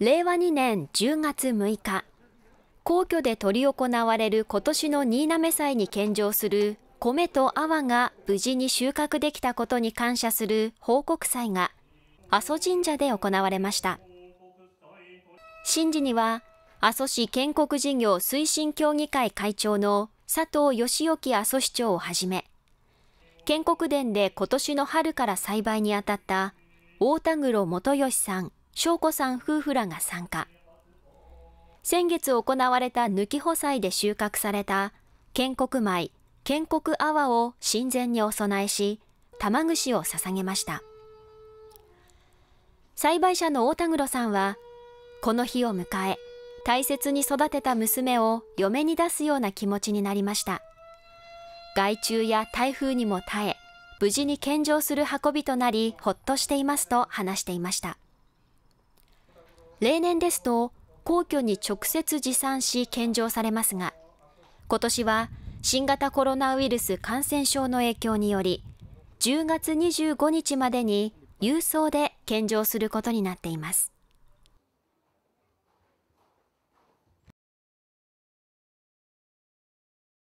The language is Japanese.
令和2年10月6日、皇居で執り行われる今年の新滑祭に献上する米と泡が無事に収穫できたことに感謝する報告祭が阿蘇神社で行われました。神事には阿蘇市建国事業推進協議会会長の佐藤義興阿蘇市長をはじめ、建国殿で今年の春から栽培にあたった大田黒元義さん、翔子さん夫婦らが参加。先月行われた抜き穂祭で収穫された建国米、建国泡を神前にお供えし、玉串を捧げました。栽培者の大田黒さんは、この日を迎え、大切に育てた娘を嫁に出すような気持ちになりました。害虫や台風にも耐え、無事に献上する運びとなり、ほっとしていますと話していました。例年ですと皇居に直接持参し献上されますが、今年は新型コロナウイルス感染症の影響により、10月25日までに郵送で献上することになっています。